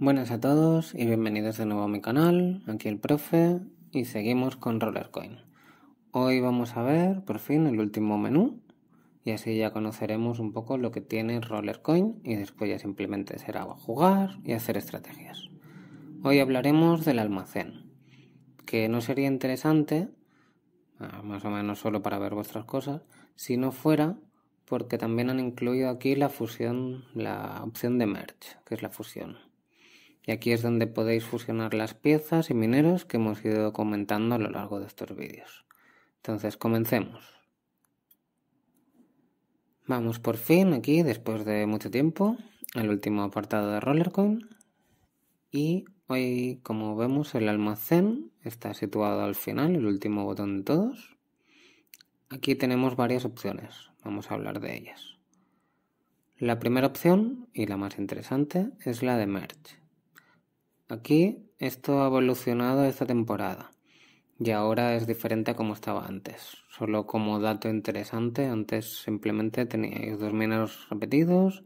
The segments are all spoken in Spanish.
Buenas a todos y bienvenidos de nuevo a mi canal, aquí el profe y seguimos con Rollercoin. Hoy vamos a ver por fin el último menú y así ya conoceremos un poco lo que tiene Rollercoin y después ya simplemente será jugar y hacer estrategias. Hoy hablaremos del almacén, que no sería interesante, ah, más o menos solo para ver vuestras cosas, si no fuera porque también han incluido aquí la fusión, la opción de merge, que es la fusión y aquí es donde podéis fusionar las piezas y mineros que hemos ido comentando a lo largo de estos vídeos. Entonces comencemos. Vamos por fin aquí, después de mucho tiempo, al último apartado de Rollercoin. Y hoy, como vemos, el almacén está situado al final, el último botón de todos. Aquí tenemos varias opciones, vamos a hablar de ellas. La primera opción, y la más interesante, es la de Merge. Aquí esto ha evolucionado esta temporada y ahora es diferente a como estaba antes. Solo como dato interesante, antes simplemente teníais dos mineros repetidos,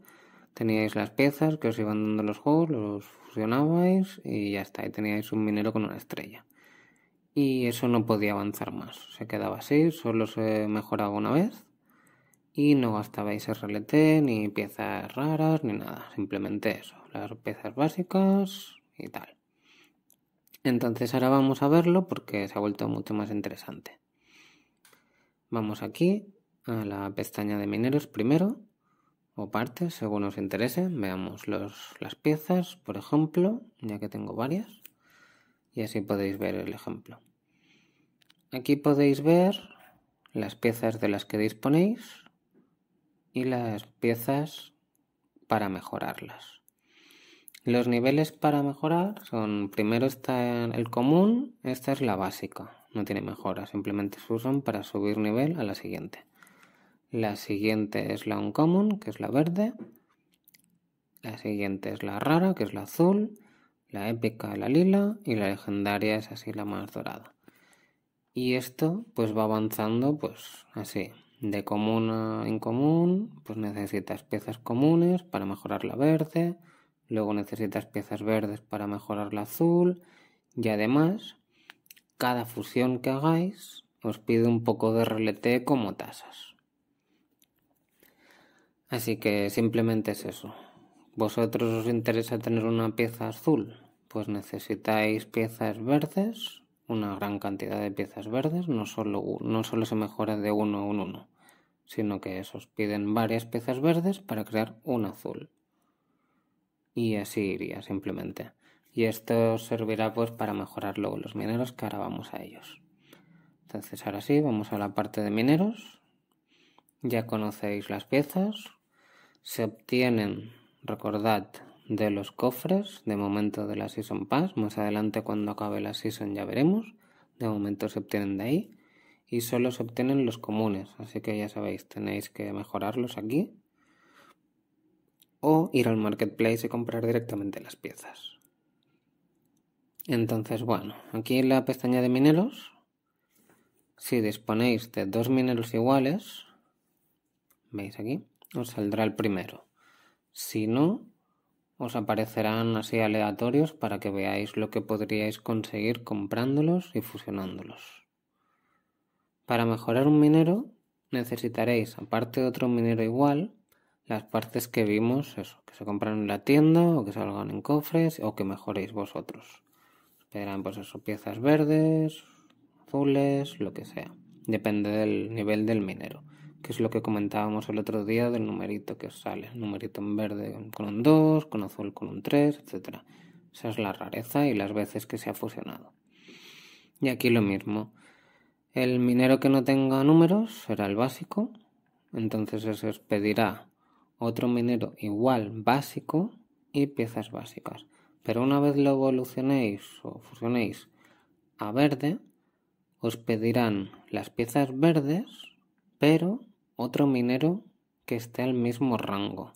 teníais las piezas que os iban dando los juegos, los fusionabais y ya está, y teníais un minero con una estrella. Y eso no podía avanzar más, se quedaba así, solo se mejoraba una vez y no gastabais RLT ni piezas raras ni nada, simplemente eso, las piezas básicas tal. Entonces ahora vamos a verlo porque se ha vuelto mucho más interesante. Vamos aquí a la pestaña de mineros primero, o partes, según os interese. Veamos las piezas, por ejemplo, ya que tengo varias. Y así podéis ver el ejemplo. Aquí podéis ver las piezas de las que disponéis y las piezas para mejorarlas. Los niveles para mejorar son, primero está el común, esta es la básica, no tiene mejora, simplemente se usan para subir nivel a la siguiente. La siguiente es la uncommon, que es la verde. La siguiente es la rara, que es la azul. La épica, la lila. Y la legendaria es así la más dorada. Y esto pues va avanzando pues así, de común a incomún, pues necesitas piezas comunes para mejorar la verde, Luego necesitas piezas verdes para mejorar la azul. Y además, cada fusión que hagáis os pide un poco de RLT como tasas. Así que simplemente es eso. ¿Vosotros os interesa tener una pieza azul? Pues necesitáis piezas verdes, una gran cantidad de piezas verdes, no solo, no se mejora de uno a uno, sino que os piden varias piezas verdes para crear un azul y así iría simplemente. Y esto servirá pues para mejorar luego los mineros que ahora vamos a ellos. Entonces ahora sí, vamos a la parte de mineros. Ya conocéis las piezas. Se obtienen, recordad, de los cofres, de momento de la Season Pass. Más adelante cuando acabe la Season ya veremos. De momento se obtienen de ahí. Y solo se obtienen los comunes. Así que ya sabéis, tenéis que mejorarlos aquí o ir al marketplace y comprar directamente las piezas. Entonces, bueno, aquí en la pestaña de mineros, si disponéis de dos mineros iguales, veis aquí, os saldrá el primero. Si no, os aparecerán así aleatorios para que veáis lo que podríais conseguir comprándolos y fusionándolos. Para mejorar un minero, necesitaréis, aparte de otro minero igual, las partes que vimos, eso, que se compran en la tienda o que salgan en cofres o que mejoréis vosotros. Esperan, pues eso, piezas verdes, azules, lo que sea. Depende del nivel del minero, que es lo que comentábamos el otro día del numerito que os sale. numerito en verde con un 2, con azul con un 3, etc. Esa es la rareza y las veces que se ha fusionado. Y aquí lo mismo. El minero que no tenga números será el básico. Entonces eso os pedirá otro minero igual básico y piezas básicas. Pero una vez lo evolucionéis o fusionéis a verde, os pedirán las piezas verdes, pero otro minero que esté al mismo rango.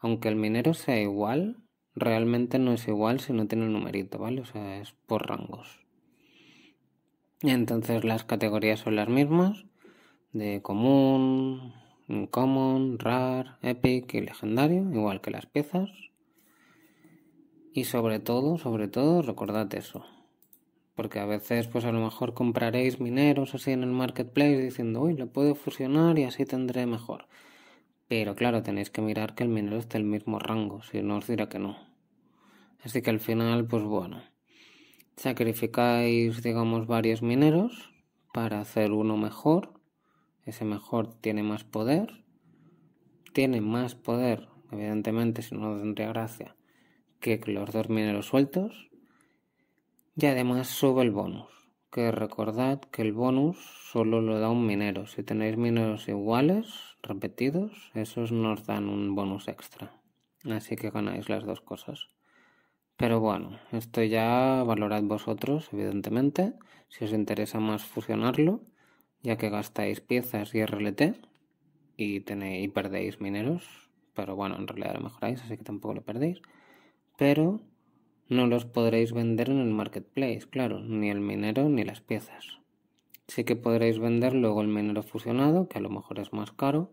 Aunque el minero sea igual, realmente no es igual si no tiene el numerito, ¿vale? O sea, es por rangos. Entonces las categorías son las mismas, de común, common, rare, epic y legendario, igual que las piezas. Y sobre todo, sobre todo, recordad eso. Porque a veces, pues a lo mejor compraréis mineros así en el marketplace diciendo, uy, lo puedo fusionar y así tendré mejor. Pero claro, tenéis que mirar que el minero esté el mismo rango, si no os dirá que no. Así que al final, pues bueno, sacrificáis, digamos, varios mineros para hacer uno mejor ese mejor tiene más poder, tiene más poder, evidentemente, si no, tendría gracia, que los dos mineros sueltos, y además sube el bonus, que recordad que el bonus solo lo da un minero, si tenéis mineros iguales, repetidos, esos nos dan un bonus extra, así que ganáis las dos cosas. Pero bueno, esto ya valorad vosotros, evidentemente, si os interesa más fusionarlo ya que gastáis piezas y RLT y, tenéis, y perdéis mineros, pero bueno, en realidad lo mejoráis, así que tampoco lo perdéis. Pero no los podréis vender en el marketplace, claro, ni el minero ni las piezas. Sí que podréis vender luego el minero fusionado, que a lo mejor es más caro,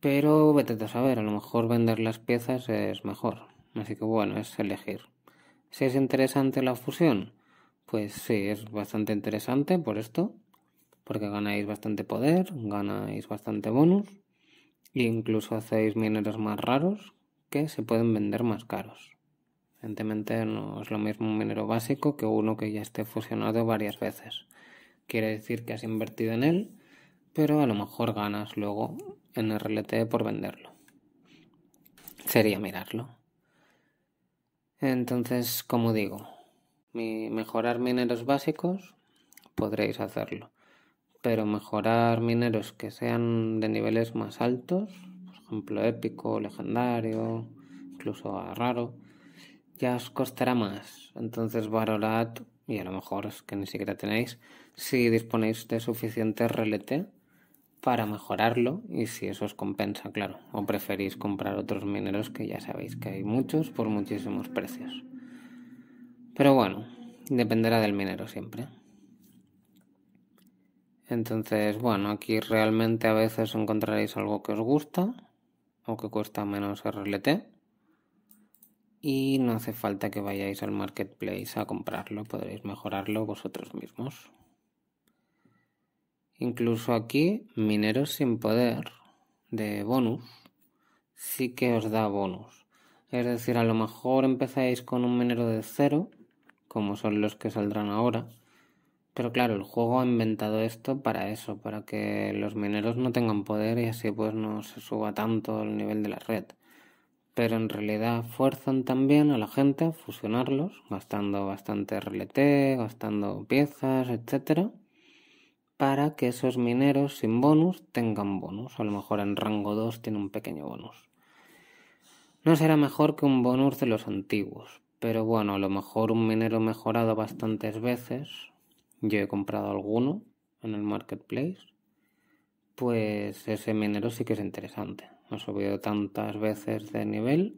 pero vete a saber, a lo mejor vender las piezas es mejor. Así que bueno, es elegir. Si es interesante la fusión, pues sí, es bastante interesante por esto, porque ganáis bastante poder, ganáis bastante bonus e incluso hacéis mineros más raros que se pueden vender más caros. Evidentemente no es lo mismo un minero básico que uno que ya esté fusionado varias veces. Quiere decir que has invertido en él, pero a lo mejor ganas luego en RLT por venderlo. Sería mirarlo. Entonces, como digo, mejorar mineros básicos podréis hacerlo pero mejorar mineros que sean de niveles más altos, por ejemplo épico, legendario, incluso raro, ya os costará más. Entonces valorad, y a lo mejor es que ni siquiera tenéis, si disponéis de suficiente relete para mejorarlo y si eso os compensa, claro, o preferís comprar otros mineros que ya sabéis que hay muchos por muchísimos precios. Pero bueno, dependerá del minero siempre. Entonces, bueno, aquí realmente a veces encontraréis algo que os gusta o que cuesta menos RLT. Y no hace falta que vayáis al marketplace a comprarlo, podréis mejorarlo vosotros mismos. Incluso aquí, mineros sin poder de bonus, sí que os da bonus. Es decir, a lo mejor empezáis con un minero de cero, como son los que saldrán ahora, pero claro, el juego ha inventado esto para eso, para que los mineros no tengan poder y así pues no se suba tanto el nivel de la red. Pero en realidad fuerzan también a la gente a fusionarlos, gastando bastante RLT, gastando piezas, etcétera, para que esos mineros sin bonus tengan bonus. A lo mejor en rango 2 tiene un pequeño bonus. No será mejor que un bonus de los antiguos, pero bueno, a lo mejor un minero mejorado bastantes veces, yo he comprado alguno en el marketplace, pues ese minero sí que es interesante. Ha subido tantas veces de nivel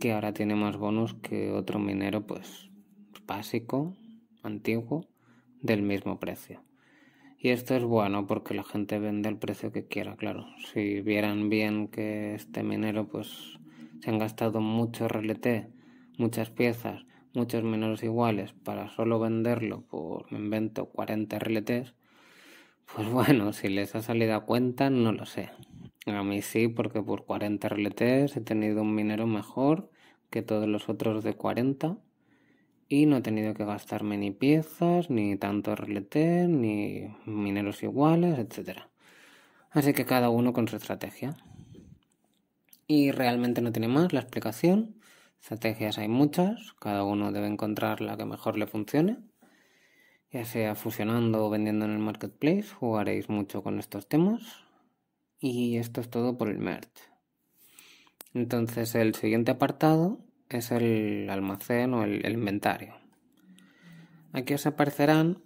que ahora tiene más bonus que otro minero pues básico, antiguo, del mismo precio. Y esto es bueno porque la gente vende al precio que quiera, claro. Si vieran bien que este minero pues se han gastado mucho RLT, muchas piezas muchos mineros iguales para solo venderlo por, me invento, 40 RLTs, pues bueno, si les ha salido a cuenta, no lo sé. A mí sí, porque por 40 RLTs he tenido un minero mejor que todos los otros de 40 y no he tenido que gastarme ni piezas, ni tanto RLT, ni mineros iguales, etc. Así que cada uno con su estrategia. Y realmente no tiene más la explicación. Estrategias hay muchas, cada uno debe encontrar la que mejor le funcione. Ya sea fusionando o vendiendo en el marketplace, jugaréis mucho con estos temas. Y esto es todo por el merch. Entonces el siguiente apartado es el almacén o el, el inventario. Aquí os aparecerán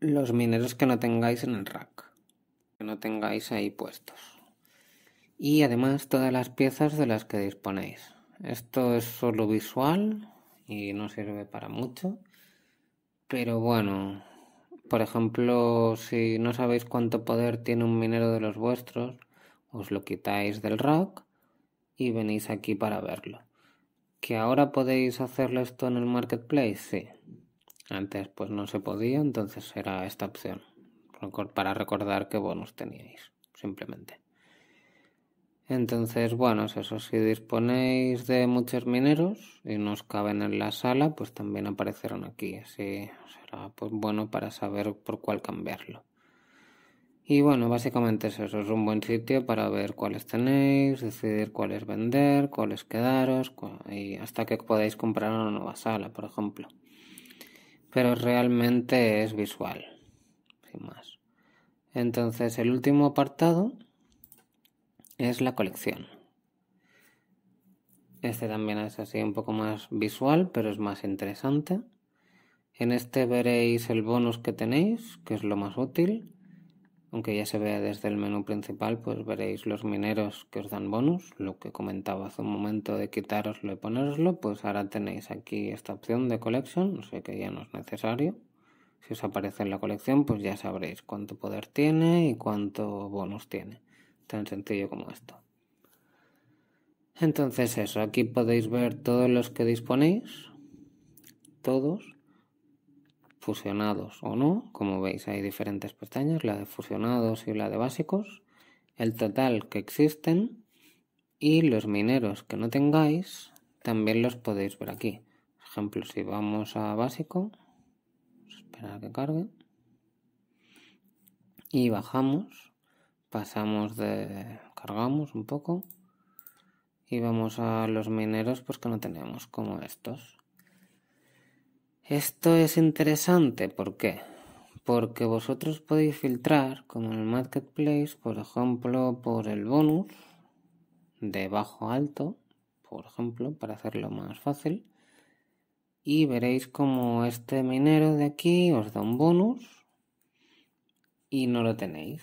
los mineros que no tengáis en el rack, que no tengáis ahí puestos. Y además todas las piezas de las que disponéis. Esto es solo visual y no sirve para mucho. Pero bueno, por ejemplo, si no sabéis cuánto poder tiene un minero de los vuestros, os lo quitáis del rock y venís aquí para verlo. ¿Que ahora podéis hacerlo esto en el marketplace? Sí. Antes pues no se podía, entonces era esta opción. Para recordar qué bonos teníais, simplemente. Entonces, bueno, eso. Si disponéis de muchos mineros y nos caben en la sala, pues también aparecerán aquí. Así será pues, bueno para saber por cuál cambiarlo. Y bueno, básicamente es eso. Es un buen sitio para ver cuáles tenéis, decidir cuáles vender, cuáles quedaros, y hasta que podáis comprar una nueva sala, por ejemplo. Pero realmente es visual, sin más. Entonces, el último apartado es la colección. Este también es así un poco más visual, pero es más interesante. En este veréis el bonus que tenéis, que es lo más útil. Aunque ya se vea desde el menú principal, pues veréis los mineros que os dan bonus. Lo que comentaba hace un momento de quitaroslo y poneroslo, pues ahora tenéis aquí esta opción de collection, No sé, que ya no es necesario. Si os aparece en la colección, pues ya sabréis cuánto poder tiene y cuánto bonus tiene. Tan sencillo como esto. Entonces eso, aquí podéis ver todos los que disponéis, todos, fusionados o no, como veis hay diferentes pestañas, la de fusionados y la de básicos, el total que existen y los mineros que no tengáis también los podéis ver aquí. Por ejemplo, si vamos a básico, esperar a que cargue, y bajamos, pasamos de cargamos un poco y vamos a los mineros pues que no tenemos como estos esto es interesante ¿por qué? porque vosotros podéis filtrar como en el marketplace por ejemplo por el bonus de bajo a alto por ejemplo para hacerlo más fácil y veréis como este minero de aquí os da un bonus y no lo tenéis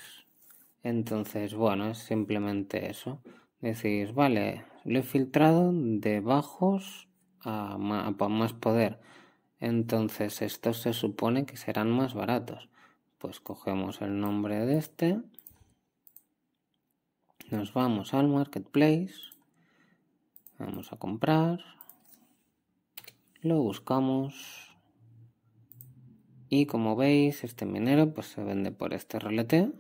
entonces, bueno, es simplemente eso. Decís, vale, lo he filtrado de bajos a más poder. Entonces, estos se supone que serán más baratos. Pues cogemos el nombre de este. Nos vamos al marketplace. Vamos a comprar. Lo buscamos. Y como veis, este minero pues se vende por este releteo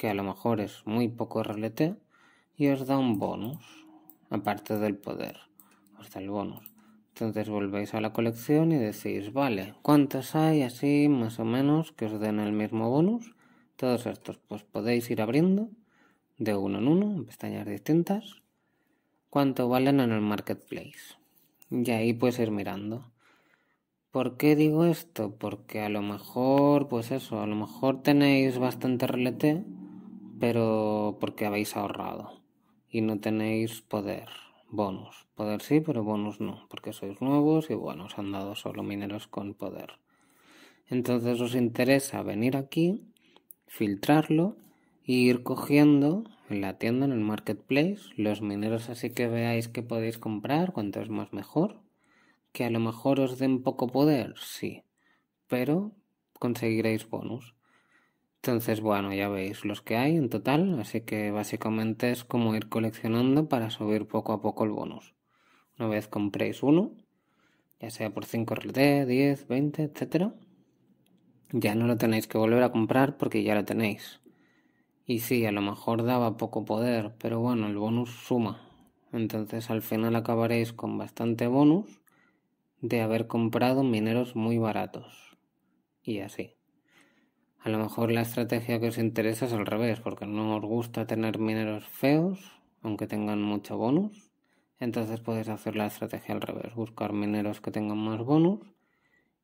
que a lo mejor es muy poco RLT, y os da un bonus, aparte del poder, hasta el bonus. Entonces volvéis a la colección y decís, vale, ¿cuántos hay así más o menos que os den el mismo bonus? Todos estos pues podéis ir abriendo de uno en uno, en pestañas distintas, cuánto valen en el marketplace. Y ahí puedes ir mirando. ¿Por qué digo esto? Porque a lo mejor, pues eso, a lo mejor tenéis bastante relete pero porque habéis ahorrado y no tenéis poder. Bonus. Poder sí, pero bonus no, porque sois nuevos y bueno, os han dado solo mineros con poder. Entonces os interesa venir aquí, filtrarlo e ir cogiendo en la tienda, en el marketplace, los mineros así que veáis que podéis comprar, cuanto es más mejor. Que a lo mejor os den poco poder, sí, pero conseguiréis bonus. Entonces, bueno, ya veis los que hay en total, así que básicamente es como ir coleccionando para subir poco a poco el bonus. Una vez compréis uno, ya sea por 5 RT, 10, 20, etcétera, ya no lo tenéis que volver a comprar porque ya lo tenéis. Y sí, a lo mejor daba poco poder, pero bueno, el bonus suma. Entonces al final acabaréis con bastante bonus de haber comprado mineros muy baratos. Y así. A lo mejor la estrategia que os interesa es al revés, porque no os gusta tener mineros feos, aunque tengan mucho bonus. Entonces podéis hacer la estrategia al revés, buscar mineros que tengan más bonus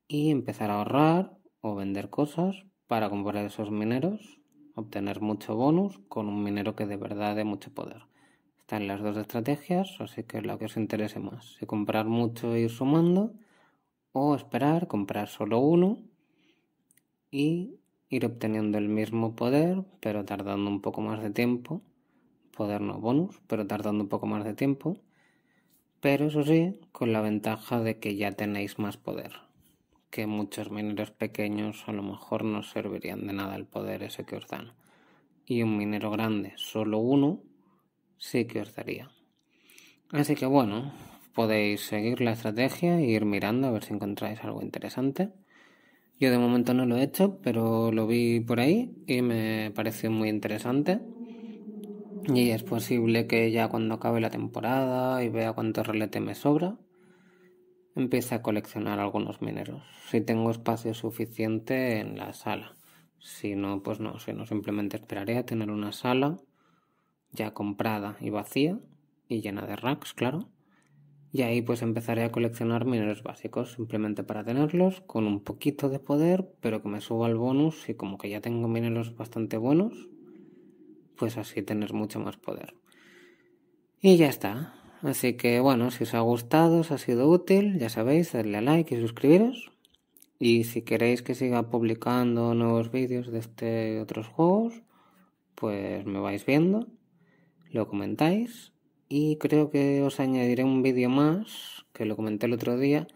y empezar a ahorrar o vender cosas para comprar esos mineros, obtener mucho bonus con un minero que de verdad dé mucho poder. Están las dos estrategias, así que lo que os interese más. Si comprar mucho e ir sumando, o esperar, comprar solo uno y ir obteniendo el mismo poder, pero tardando un poco más de tiempo. Poder no bonus, pero tardando un poco más de tiempo. Pero eso sí, con la ventaja de que ya tenéis más poder. Que muchos mineros pequeños a lo mejor no servirían de nada el poder ese que os dan. Y un minero grande, solo uno, sí que os daría. Así que bueno, podéis seguir la estrategia e ir mirando a ver si encontráis algo interesante. Yo de momento no lo he hecho, pero lo vi por ahí y me pareció muy interesante. Y es posible que ya cuando acabe la temporada y vea cuánto relete me sobra, empiece a coleccionar algunos mineros. Si tengo espacio suficiente en la sala. Si no, pues no. Si no, simplemente esperaré a tener una sala ya comprada y vacía y llena de racks, claro. Y ahí pues empezaré a coleccionar mineros básicos, simplemente para tenerlos, con un poquito de poder, pero que me suba el bonus y como que ya tengo mineros bastante buenos, pues así tener mucho más poder. Y ya está. Así que bueno, si os ha gustado, os ha sido útil, ya sabéis, darle a like y suscribiros. Y si queréis que siga publicando nuevos vídeos de este y otros juegos, pues me vais viendo, lo comentáis y creo que os añadiré un vídeo más, que lo comenté el otro día,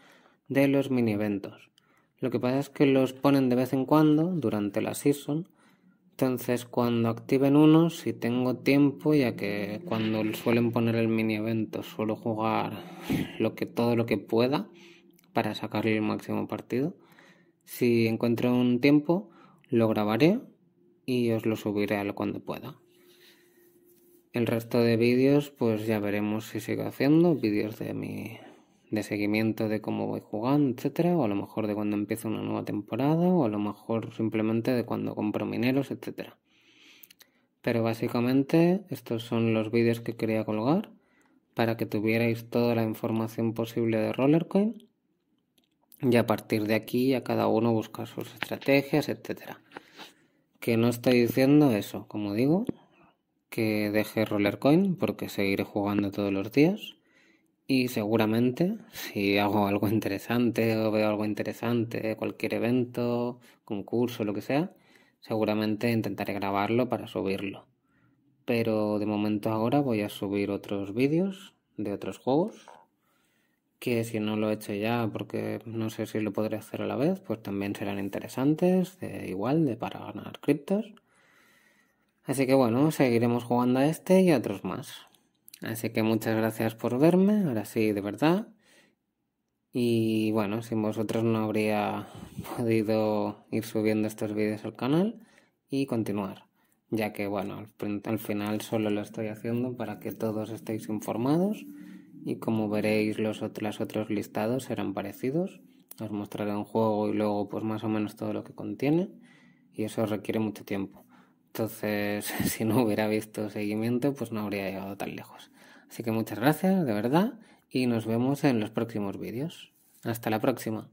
de los mini eventos. Lo que pasa es que los ponen de vez en cuando durante la season. Entonces cuando activen uno, si tengo tiempo, ya que cuando suelen poner el mini evento suelo jugar lo que, todo lo que pueda para sacarle el máximo partido. Si encuentro un tiempo, lo grabaré y os lo subiré a lo cuando pueda. El resto de vídeos, pues ya veremos si sigo haciendo vídeos de mi de seguimiento de cómo voy jugando, etcétera, o a lo mejor de cuando empieza una nueva temporada, o a lo mejor simplemente de cuando compro mineros, etcétera. Pero básicamente estos son los vídeos que quería colgar para que tuvierais toda la información posible de Rollercoin y a partir de aquí a cada uno busca sus estrategias, etcétera. Que no estoy diciendo eso, como digo, que deje Rollercoin porque seguiré jugando todos los días y seguramente si hago algo interesante o veo algo interesante, cualquier evento, concurso, lo que sea, seguramente intentaré grabarlo para subirlo. Pero de momento ahora voy a subir otros vídeos de otros juegos que si no lo he hecho ya porque no sé si lo podré hacer a la vez, pues también serán interesantes, igual de para ganar criptos Así que bueno, seguiremos jugando a este y a otros más. Así que muchas gracias por verme, ahora sí, de verdad. Y bueno, sin vosotros no habría podido ir subiendo estos vídeos al canal y continuar. Ya que bueno, al final solo lo estoy haciendo para que todos estéis informados y como veréis los otros, otros listados serán parecidos. Os mostraré un juego y luego pues más o menos todo lo que contiene y eso requiere mucho tiempo. Entonces, si no hubiera visto seguimiento, pues no habría llegado tan lejos. Así que muchas gracias, de verdad, y nos vemos en los próximos vídeos. Hasta la próxima.